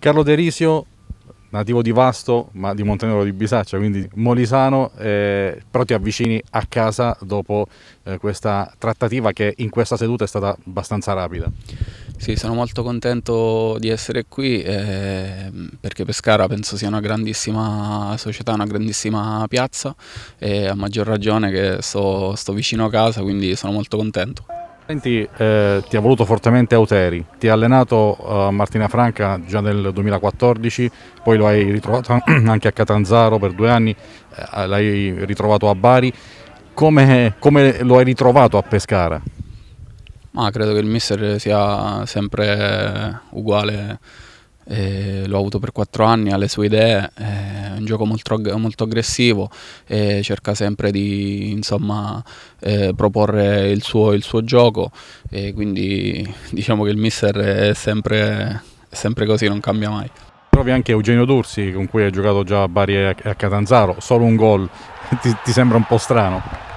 Carlo Derisio, nativo di Vasto, ma di Montenegro di Bisaccia, quindi molisano, eh, però ti avvicini a casa dopo eh, questa trattativa che in questa seduta è stata abbastanza rapida. Sì, sono molto contento di essere qui eh, perché Pescara penso sia una grandissima società, una grandissima piazza e a maggior ragione che sto, sto vicino a casa, quindi sono molto contento. Senti, eh, ti ha voluto fortemente Auteri, ti ha allenato a eh, Martina Franca già nel 2014, poi lo hai ritrovato anche a Catanzaro per due anni, eh, l'hai ritrovato a Bari, come, come, lo hai ritrovato a Pescara? Ma credo che il mister sia sempre uguale, eh, l'ho avuto per quattro anni, ha le sue idee eh, un gioco molto, molto aggressivo e cerca sempre di insomma, eh, proporre il suo, il suo gioco e quindi diciamo che il mister è sempre, è sempre così, non cambia mai. Provi anche Eugenio Dorsi con cui hai giocato già a Bari e a Catanzaro, solo un gol, ti, ti sembra un po' strano?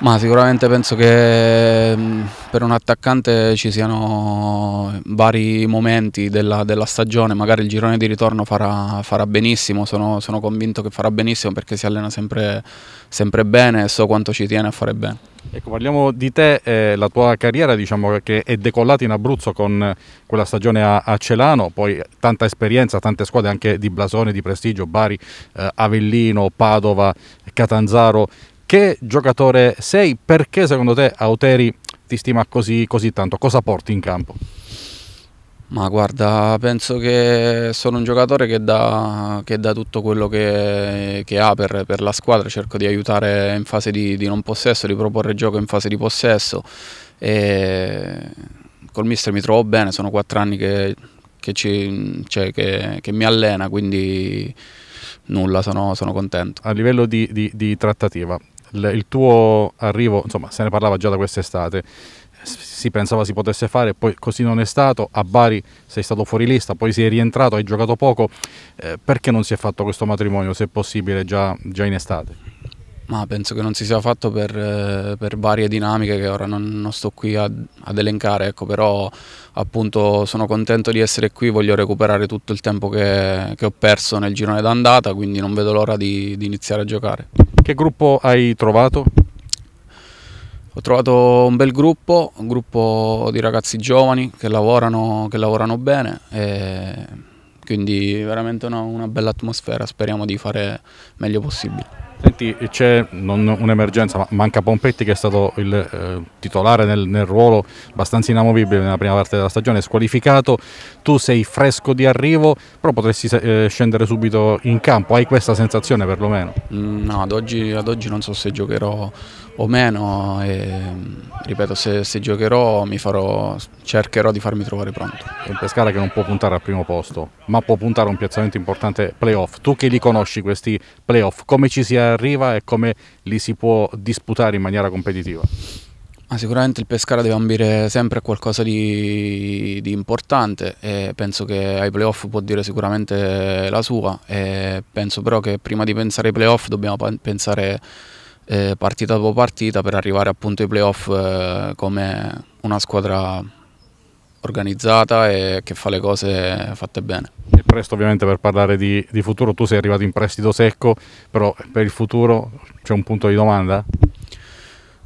Ma sicuramente penso che mm, per un attaccante ci siano vari momenti della, della stagione, magari il girone di ritorno farà, farà benissimo, sono, sono, convinto che farà benissimo perché si allena sempre, sempre, bene e so quanto ci tiene a fare bene. Ecco, parliamo di te, eh, la tua carriera diciamo, che è decollata in Abruzzo con quella stagione a, a, Celano, poi tanta esperienza, tante squadre anche di blasone, di prestigio, Bari, eh, Avellino, Padova, Catanzaro, che giocatore sei? Perché secondo te Auteri ti stima così, così tanto? Cosa porti in campo? Ma guarda, penso che sono un giocatore che dà, che dà tutto quello che, che ha per, per, la squadra, cerco di aiutare in fase di, di non possesso, di proporre gioco in fase di possesso. E col mister mi trovo bene, sono quattro anni che, che, ci, cioè, che, che, mi allena, quindi nulla, sono, sono contento. A livello di, di, di trattativa, il tuo arrivo, insomma se ne parlava già da quest'estate, si pensava si potesse fare, poi così non è stato, a Bari sei stato fuori lista, poi sei rientrato, hai giocato poco, eh, perché non si è fatto questo matrimonio se possibile già, già in estate? Ma penso che non si sia fatto per, eh, per varie dinamiche che ora non, non sto qui ad, ad elencare, ecco, però appunto sono contento di essere qui, voglio recuperare tutto il tempo che, che ho perso nel girone d'andata, quindi non vedo l'ora di, di iniziare a giocare. Che gruppo hai trovato? Ho trovato un bel gruppo, un gruppo di ragazzi giovani che lavorano, che lavorano bene, quindi veramente una, una bella atmosfera, speriamo di fare meglio possibile. Senti, c'è non un'emergenza, ma manca Pompetti che è stato il eh, titolare nel, nel, ruolo abbastanza inamovibile nella prima parte della stagione, squalificato, tu sei fresco di arrivo, però potresti eh, scendere subito in campo, hai questa sensazione perlomeno? Mm, no, ad oggi, ad oggi, non so se giocherò o meno, e ripeto, se, se giocherò farò, cercherò di farmi trovare pronto. È Un Pescara che non può puntare al primo posto, ma può puntare a un piazzamento importante playoff. Tu che li conosci questi playoff, come ci si arriva e come li si può disputare in maniera competitiva? Ma sicuramente il Pescara deve ambire sempre a qualcosa di, di, importante e penso che ai playoff può dire sicuramente la sua. E penso però che prima di pensare ai playoff dobbiamo pensare eh, partita dopo partita per arrivare appunto ai playoff eh, come una squadra organizzata e che fa le cose fatte bene. E presto ovviamente per parlare di, di futuro, tu sei arrivato in prestito secco, però per il futuro c'è un punto di domanda?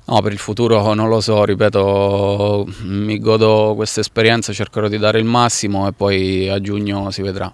No, per il futuro non lo so, ripeto, mi godo questa esperienza, cercherò di dare il massimo e poi a giugno si vedrà.